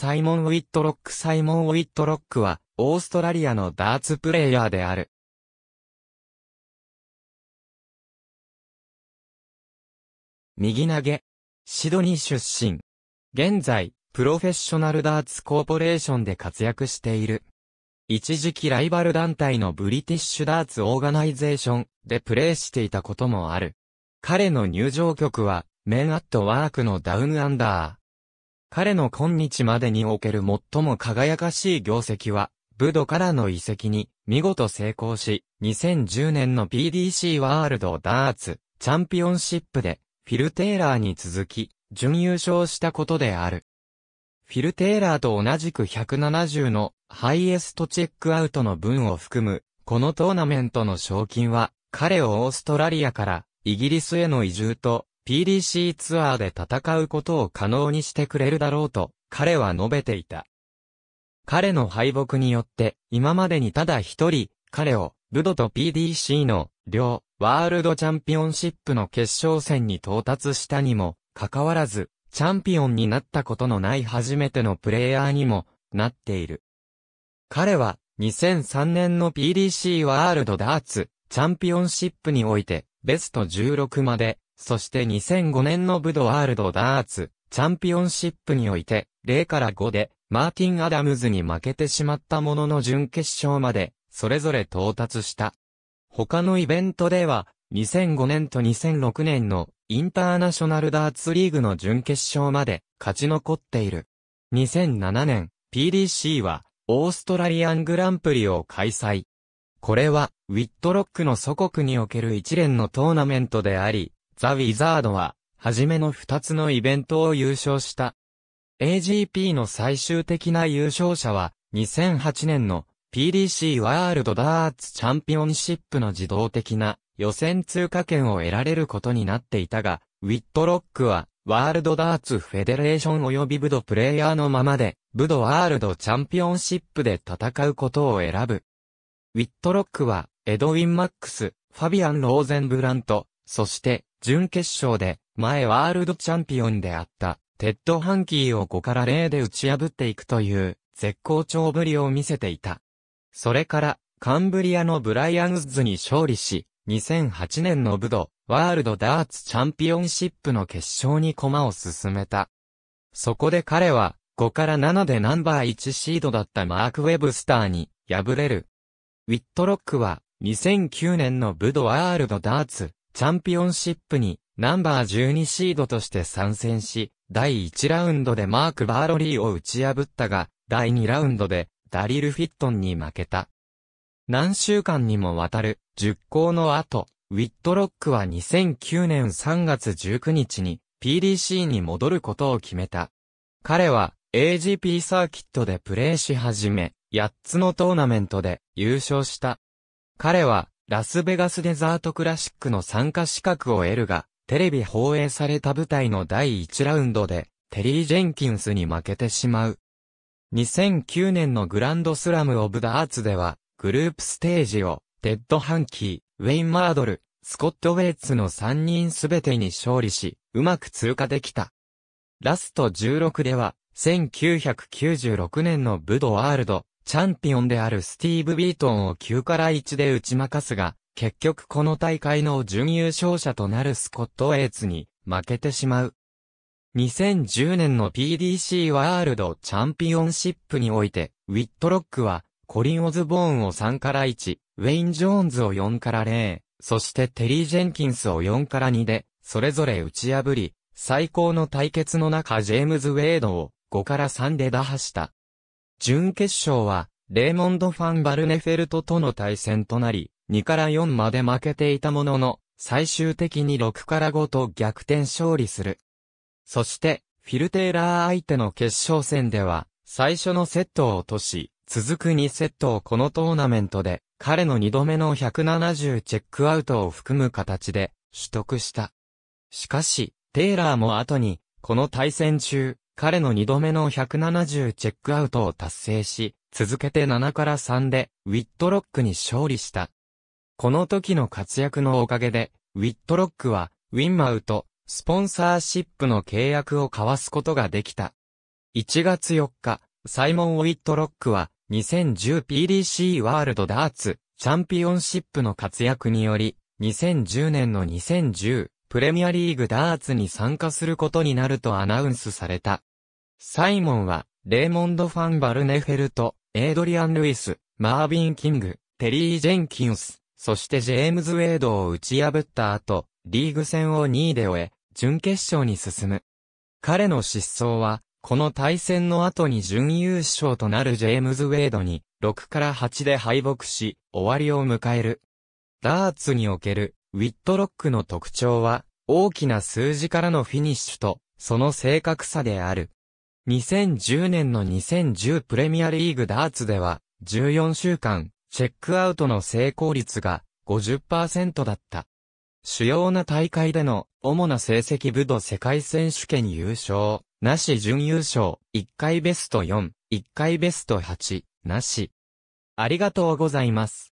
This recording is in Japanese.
サイモン・ウィットロックサイモン・ウィットロックは、オーストラリアのダーツプレイヤーである。右投げ。シドニー出身。現在、プロフェッショナルダーツコーポレーションで活躍している。一時期ライバル団体のブリティッシュダーツオーガナイゼーションでプレーしていたこともある。彼の入場曲は、メンアットワークのダウンアンダー。彼の今日までにおける最も輝かしい業績は、武道からの移籍に見事成功し、2010年の PDC ワールドダーツチャンピオンシップでフィルテイラーに続き準優勝したことである。フィルテイラーと同じく170のハイエストチェックアウトの分を含む、このトーナメントの賞金は、彼をオーストラリアからイギリスへの移住と PDC ツアーで戦うことを可能にしてくれるだろうと、彼は述べていた。彼の敗北によって、今までにただ一人、彼を、ルドと PDC の、両、ワールドチャンピオンシップの決勝戦に到達したにも、かかわらず、チャンピオンになったことのない初めてのプレイヤーにも、なっている。彼は、2003年の PDC ワールドダーツ、チャンピオンシップにおいて、ベスト16まで、そして2005年のブドワールドダーツ、チャンピオンシップにおいて、0から5で、マーティン・アダムズに負けてしまったものの準決勝まで、それぞれ到達した。他のイベントでは、2005年と2006年のインターナショナルダーツリーグの準決勝まで勝ち残っている。2007年、PDC はオーストラリアングランプリを開催。これは、ウィットロックの祖国における一連のトーナメントであり、ザ・ウィザードは、初めの2つのイベントを優勝した。AGP の最終的な優勝者は、2008年の PDC ワールドダーツチャンピオンシップの自動的な予選通過権を得られることになっていたが、ウィットロックは、ワールドダーツフェデレーション及びブドプレイヤーのままで、ブドワールドチャンピオンシップで戦うことを選ぶ。ウィットロックは、エドウィン・マックス、ファビアン・ローゼンブラント、そして、準決勝で、前ワールドチャンピオンであった、テッド・ハンキーを5から0で打ち破っていくという、絶好調ぶりを見せていた。それから、カンブリアのブライアンズに勝利し、2008年のブド、ワールドダーツチャンピオンシップの決勝に駒を進めた。そこで彼は、5から7でナンバー1シードだったマーク・ウェブスターに、敗れる。ウィットロックは、2009年のブドワールドダーツチャンピオンシップにナンバー12シードとして参戦し、第1ラウンドでマーク・バーロリーを打ち破ったが、第2ラウンドでダリル・フィットンに負けた。何週間にもわたる熟考の後、ウィットロックは2009年3月19日に PDC に戻ることを決めた。彼は AGP サーキットでプレーし始め、8つのトーナメントで優勝した。彼はラスベガスデザートクラシックの参加資格を得るが、テレビ放映された舞台の第1ラウンドで、テリー・ジェンキンスに負けてしまう。2009年のグランドスラム・オブ・ダーツでは、グループステージを、デッド・ハンキー、ウェイン・マードル、スコット・ウェイツの3人すべてに勝利し、うまく通過できた。ラスト16では、1996年のブドワールド、チャンピオンであるスティーブ・ビートンを9から1で打ち負かすが、結局この大会の準優勝者となるスコット・エイツに負けてしまう。2010年の PDC ワールドチャンピオンシップにおいて、ウィットロックは、コリン・オズボーンを3から1、ウェイン・ジョーンズを4から0、そしてテリー・ジェンキンスを4から2で、それぞれ打ち破り、最高の対決の中ジェームズ・ウェイドを5から3で打破した。準決勝は、レーモンド・ファン・バルネフェルトとの対戦となり、2から4まで負けていたものの、最終的に6から5と逆転勝利する。そして、フィルテーラー相手の決勝戦では、最初のセットを落とし、続く2セットをこのトーナメントで、彼の2度目の170チェックアウトを含む形で、取得した。しかし、テイラーも後に、この対戦中、彼の2度目の170チェックアウトを達成し、続けて7から3で、ウィットロックに勝利した。この時の活躍のおかげで、ウィットロックは、ウィンマウと、スポンサーシップの契約を交わすことができた。1月4日、サイモン・ウィットロックは、2010PDC ワールドダーツ、チャンピオンシップの活躍により、2010年の2010、プレミアリーグダーツに参加することになるとアナウンスされた。サイモンは、レーモンド・ファン・バルネフェルト、エイドリアン・ルイス、マービン・キング、テリー・ジェンキンス、そしてジェームズ・ウェイドを打ち破った後、リーグ戦を2位で終え、準決勝に進む。彼の失踪は、この対戦の後に準優勝となるジェームズ・ウェイドに、6から8で敗北し、終わりを迎える。ダーツにおける、ウィットロックの特徴は、大きな数字からのフィニッシュと、その正確さである。2010年の2010プレミアリーグダーツでは、14週間、チェックアウトの成功率が50%だった。主要な大会での主な成績部度世界選手権優勝、なし準優勝、1回ベスト4、1回ベスト8、なし。ありがとうございます。